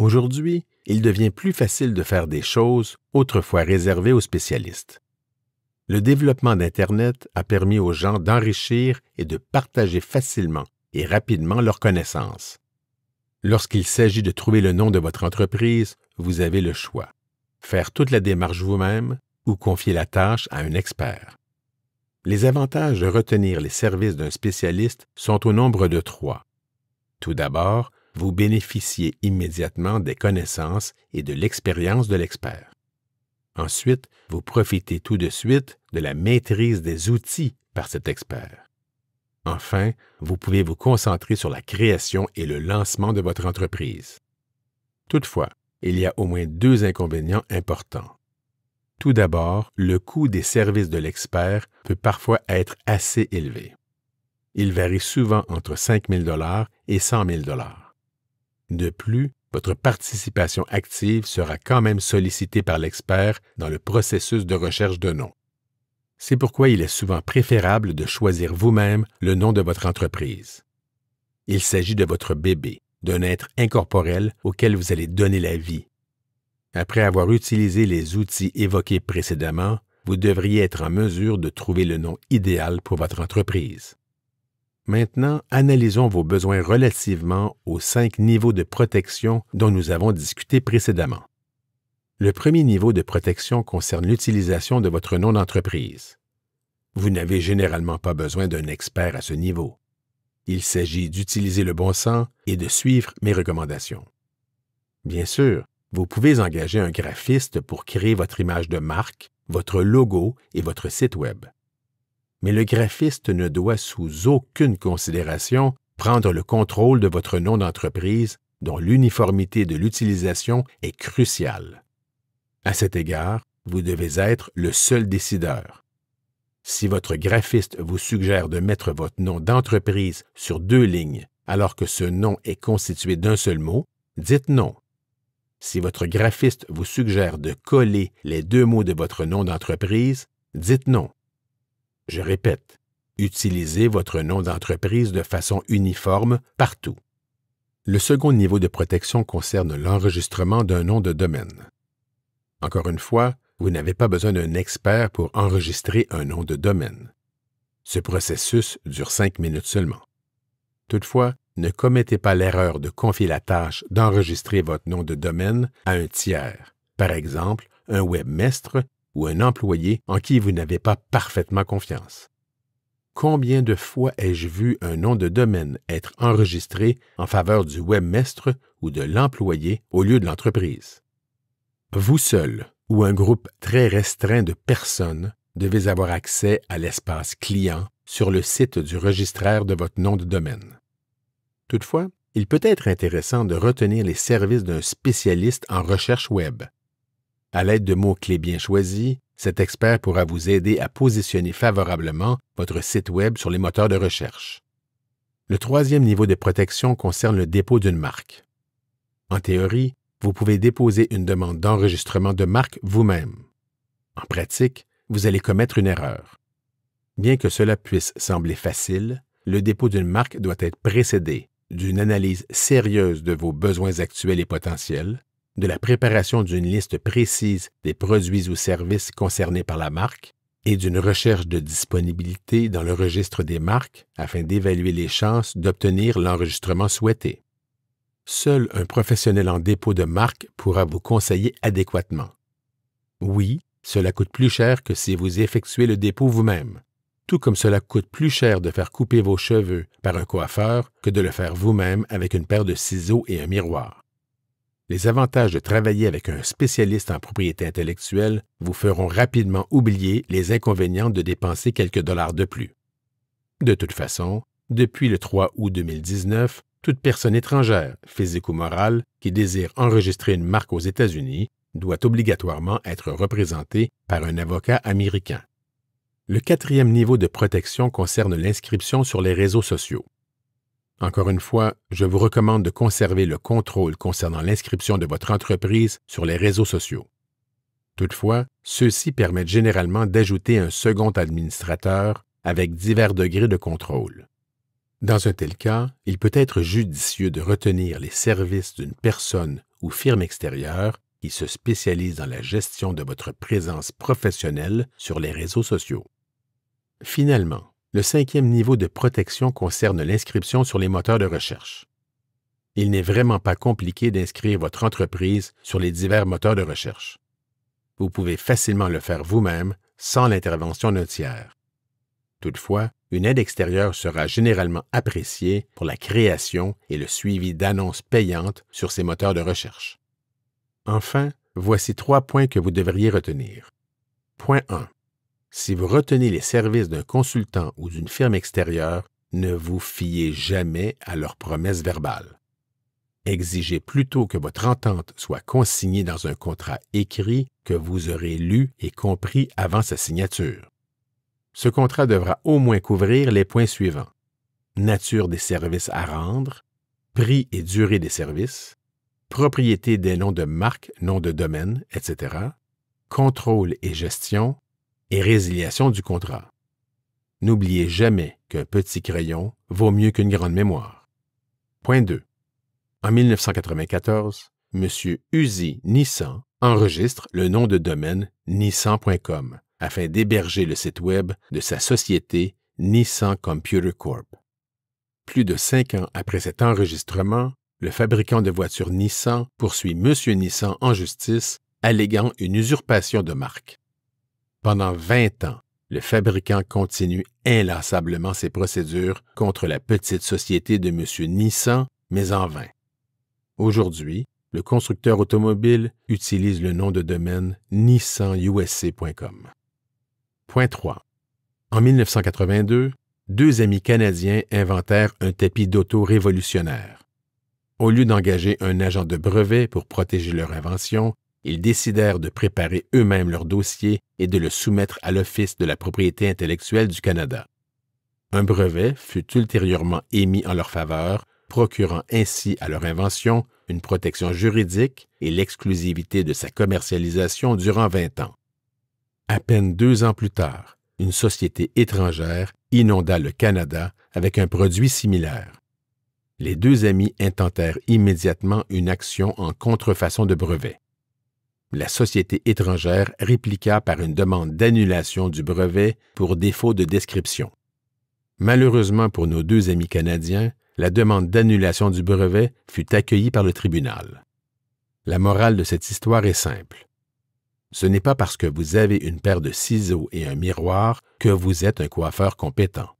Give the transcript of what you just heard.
Aujourd'hui, il devient plus facile de faire des choses autrefois réservées aux spécialistes. Le développement d'Internet a permis aux gens d'enrichir et de partager facilement et rapidement leurs connaissances. Lorsqu'il s'agit de trouver le nom de votre entreprise, vous avez le choix. Faire toute la démarche vous-même ou confier la tâche à un expert. Les avantages de retenir les services d'un spécialiste sont au nombre de trois. Tout d'abord, vous bénéficiez immédiatement des connaissances et de l'expérience de l'expert. Ensuite, vous profitez tout de suite de la maîtrise des outils par cet expert. Enfin, vous pouvez vous concentrer sur la création et le lancement de votre entreprise. Toutefois, il y a au moins deux inconvénients importants. Tout d'abord, le coût des services de l'expert peut parfois être assez élevé. Il varie souvent entre 5 000 et 100 000 de plus, votre participation active sera quand même sollicitée par l'expert dans le processus de recherche de nom. C'est pourquoi il est souvent préférable de choisir vous-même le nom de votre entreprise. Il s'agit de votre bébé, d'un être incorporel auquel vous allez donner la vie. Après avoir utilisé les outils évoqués précédemment, vous devriez être en mesure de trouver le nom idéal pour votre entreprise. Maintenant, analysons vos besoins relativement aux cinq niveaux de protection dont nous avons discuté précédemment. Le premier niveau de protection concerne l'utilisation de votre nom d'entreprise. Vous n'avez généralement pas besoin d'un expert à ce niveau. Il s'agit d'utiliser le bon sens et de suivre mes recommandations. Bien sûr, vous pouvez engager un graphiste pour créer votre image de marque, votre logo et votre site Web mais le graphiste ne doit sous aucune considération prendre le contrôle de votre nom d'entreprise dont l'uniformité de l'utilisation est cruciale. À cet égard, vous devez être le seul décideur. Si votre graphiste vous suggère de mettre votre nom d'entreprise sur deux lignes alors que ce nom est constitué d'un seul mot, dites non. Si votre graphiste vous suggère de coller les deux mots de votre nom d'entreprise, dites non. Je répète, utilisez votre nom d'entreprise de façon uniforme partout. Le second niveau de protection concerne l'enregistrement d'un nom de domaine. Encore une fois, vous n'avez pas besoin d'un expert pour enregistrer un nom de domaine. Ce processus dure cinq minutes seulement. Toutefois, ne commettez pas l'erreur de confier la tâche d'enregistrer votre nom de domaine à un tiers, par exemple un webmestre ou un employé en qui vous n'avez pas parfaitement confiance. Combien de fois ai-je vu un nom de domaine être enregistré en faveur du webmestre ou de l'employé au lieu de l'entreprise? Vous seul ou un groupe très restreint de personnes devez avoir accès à l'espace client sur le site du registraire de votre nom de domaine. Toutefois, il peut être intéressant de retenir les services d'un spécialiste en recherche Web, à l'aide de mots-clés bien choisis, cet expert pourra vous aider à positionner favorablement votre site Web sur les moteurs de recherche. Le troisième niveau de protection concerne le dépôt d'une marque. En théorie, vous pouvez déposer une demande d'enregistrement de marque vous-même. En pratique, vous allez commettre une erreur. Bien que cela puisse sembler facile, le dépôt d'une marque doit être précédé d'une analyse sérieuse de vos besoins actuels et potentiels, de la préparation d'une liste précise des produits ou services concernés par la marque et d'une recherche de disponibilité dans le registre des marques afin d'évaluer les chances d'obtenir l'enregistrement souhaité. Seul un professionnel en dépôt de marque pourra vous conseiller adéquatement. Oui, cela coûte plus cher que si vous effectuez le dépôt vous-même, tout comme cela coûte plus cher de faire couper vos cheveux par un coiffeur que de le faire vous-même avec une paire de ciseaux et un miroir les avantages de travailler avec un spécialiste en propriété intellectuelle vous feront rapidement oublier les inconvénients de dépenser quelques dollars de plus. De toute façon, depuis le 3 août 2019, toute personne étrangère, physique ou morale, qui désire enregistrer une marque aux États-Unis doit obligatoirement être représentée par un avocat américain. Le quatrième niveau de protection concerne l'inscription sur les réseaux sociaux. Encore une fois, je vous recommande de conserver le contrôle concernant l'inscription de votre entreprise sur les réseaux sociaux. Toutefois, ceux-ci permettent généralement d'ajouter un second administrateur avec divers degrés de contrôle. Dans un tel cas, il peut être judicieux de retenir les services d'une personne ou firme extérieure qui se spécialise dans la gestion de votre présence professionnelle sur les réseaux sociaux. Finalement, le cinquième niveau de protection concerne l'inscription sur les moteurs de recherche. Il n'est vraiment pas compliqué d'inscrire votre entreprise sur les divers moteurs de recherche. Vous pouvez facilement le faire vous-même sans l'intervention d'un tiers. Toutefois, une aide extérieure sera généralement appréciée pour la création et le suivi d'annonces payantes sur ces moteurs de recherche. Enfin, voici trois points que vous devriez retenir. Point 1. Si vous retenez les services d'un consultant ou d'une firme extérieure, ne vous fiez jamais à leurs promesses verbales. Exigez plutôt que votre entente soit consignée dans un contrat écrit que vous aurez lu et compris avant sa signature. Ce contrat devra au moins couvrir les points suivants. Nature des services à rendre, prix et durée des services, propriété des noms de marque, noms de domaine, etc., contrôle et gestion, et résiliation du contrat. N'oubliez jamais qu'un petit crayon vaut mieux qu'une grande mémoire. Point 2. En 1994, M. Uzi Nissan enregistre le nom de domaine nissan.com afin d'héberger le site Web de sa société Nissan Computer Corp. Plus de cinq ans après cet enregistrement, le fabricant de voitures Nissan poursuit M. Nissan en justice, alléguant une usurpation de marque. Pendant 20 ans, le fabricant continue inlassablement ses procédures contre la petite société de M. Nissan, mais en vain. Aujourd'hui, le constructeur automobile utilise le nom de domaine nissanusc.com. Point 3. En 1982, deux amis canadiens inventèrent un tapis d'auto révolutionnaire. Au lieu d'engager un agent de brevet pour protéger leur invention, ils décidèrent de préparer eux-mêmes leur dossier et de le soumettre à l'Office de la propriété intellectuelle du Canada. Un brevet fut ultérieurement émis en leur faveur, procurant ainsi à leur invention une protection juridique et l'exclusivité de sa commercialisation durant 20 ans. À peine deux ans plus tard, une société étrangère inonda le Canada avec un produit similaire. Les deux amis intentèrent immédiatement une action en contrefaçon de brevet la société étrangère répliqua par une demande d'annulation du brevet pour défaut de description. Malheureusement pour nos deux amis canadiens, la demande d'annulation du brevet fut accueillie par le tribunal. La morale de cette histoire est simple. Ce n'est pas parce que vous avez une paire de ciseaux et un miroir que vous êtes un coiffeur compétent.